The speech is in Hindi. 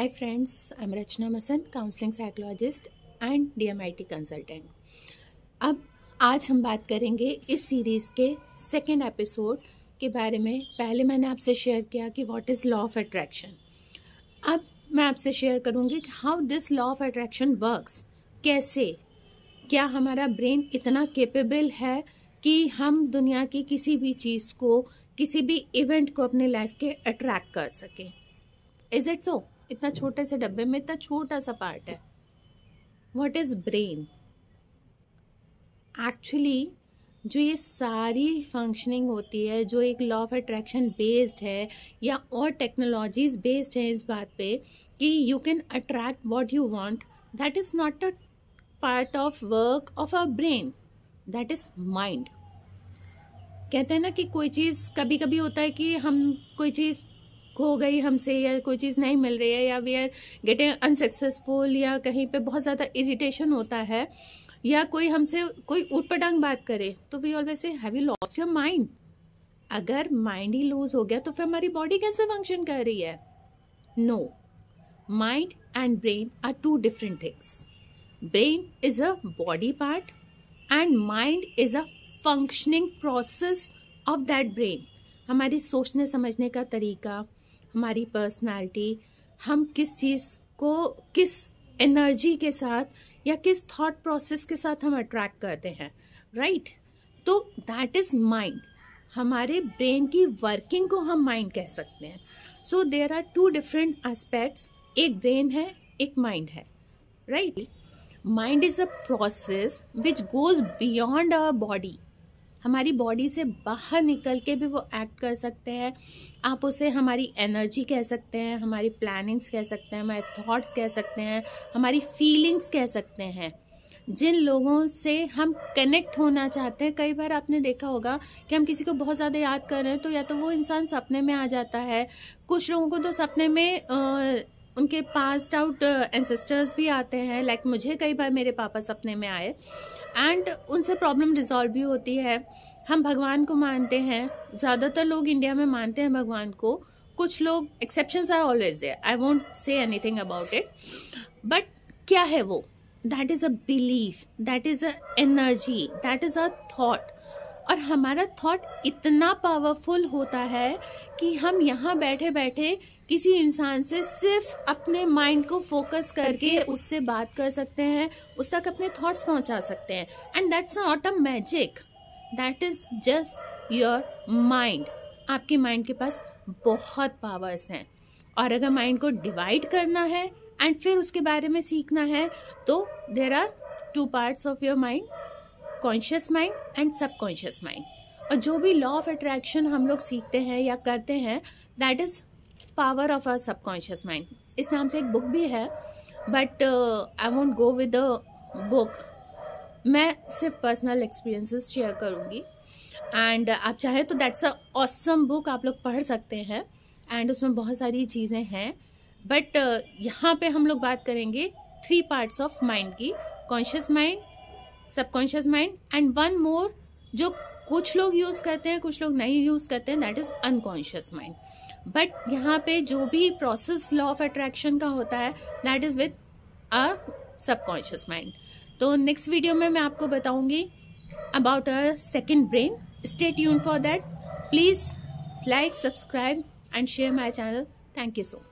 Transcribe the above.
Hi friends, I'm Rachna Masan, counseling psychologist and DMIT consultant. अब आज हम बात करेंगे इस सीरीज़ के सेकेंड एपिसोड के बारे में पहले मैंने आपसे शेयर किया कि what is law of attraction अब मैं आपसे शेयर करूँगी कि how this law of attraction works कैसे क्या हमारा ब्रेन इतना केपेबल है कि हम दुनिया की किसी भी चीज़ को किसी भी इवेंट को अपने लाइफ के अट्रैक्ट कर सकें इज़ इट सो इतना छोटे से डब्बे में इतना छोटा सा पार्ट है वॉट इज़ ब्रेन एक्चुअली जो ये सारी फंक्शनिंग होती है जो एक लॉ ऑफ अट्रैक्शन बेस्ड है या और टेक्नोलॉजीज बेस्ड हैं इस बात पे कि you can attract what you want that is not a part of work of a brain that is mind कहते हैं ना कि कोई चीज़ कभी कभी होता है कि हम कोई चीज़ खो गई हमसे या कोई चीज़ नहीं मिल रही है या वी आर गेटिंग अनसक्सेसफुल या कहीं पे बहुत ज़्यादा इरिटेशन होता है या कोई हमसे कोई ऊट पटांग बात करे तो we always say have you lost your mind अगर माइंड ही लूज हो गया तो फिर हमारी बॉडी कैसे फंक्शन कर रही है no mind and brain are two different things brain is a body part and mind is a functioning process of that brain हमारी सोचने समझने का तरीका हमारी पर्सनालिटी हम किस चीज़ को किस एनर्जी के साथ या किस थॉट प्रोसेस के साथ हम अट्रैक्ट करते हैं राइट right? तो दैट इज़ माइंड हमारे ब्रेन की वर्किंग को हम माइंड कह सकते हैं so there are two different aspects एक ब्रेन है एक माइंड है right mind is a process which goes beyond our body हमारी बॉडी से बाहर निकल के भी वो एक्ट कर सकते हैं आप उसे हमारी एनर्जी कह सकते हैं हमारी प्लानिंग्स कह सकते हैं हमारे थॉट्स कह सकते हैं हमारी फीलिंग्स कह सकते हैं जिन लोगों से हम कनेक्ट होना चाहते हैं कई बार आपने देखा होगा कि हम किसी को बहुत ज़्यादा याद कर रहे हैं तो या तो वो इंसान सपने में आ जाता है कुछ लोगों को तो सपने में आ, उनके पास आउट एंसेस्टर्स भी आते हैं लाइक like मुझे कई बार मेरे पापा सपने में आए एंड उनसे प्रॉब्लम रिजॉल्व भी होती है हम भगवान को मानते हैं ज़्यादातर लोग इंडिया में मानते हैं भगवान को कुछ लोग exception are always there I won't say anything about it but क्या है वो that is a belief that is a energy that is a thought और हमारा थॉट इतना पावरफुल होता है कि हम यहाँ बैठे बैठे किसी इंसान से सिर्फ अपने माइंड को फोकस करके उससे बात कर सकते हैं उस तक अपने थॉट्स पहुँचा सकते हैं and that's not a magic that is just your mind आपके माइंड के पास बहुत पावर्स हैं और अगर माइंड को डिवाइड करना है एंड फिर उसके बारे में सीखना है तो there are two parts of your mind conscious mind and subconscious mind और जो भी लॉ ऑफ अट्रैक्शन हम लोग सीखते हैं या करते हैं that is power of sub subconscious mind इस नाम से एक बुक भी है but I won't go with a book मैं सिर्फ पर्सनल एक्सपीरियंसेस शेयर करूँगी एंड आप चाहें तो दैट्स अ ऑसम बुक आप लोग पढ़ सकते हैं एंड उसमें बहुत सारी चीज़ें हैं बट uh, यहाँ पे हम लोग बात करेंगे थ्री पार्ट्स ऑफ माइंड की conscious mind subconscious mind and one more जो कुछ लोग यूज़ करते हैं कुछ लोग नहीं यूज़ करते हैं that is unconscious mind but यहाँ पे जो भी प्रोसेस लॉ ऑफ अट्रैक्शन का होता है that is with a subconscious mind तो नेक्स्ट वीडियो में मैं आपको बताऊंगी about a second brain stay tune for that please like subscribe and share my channel thank you so much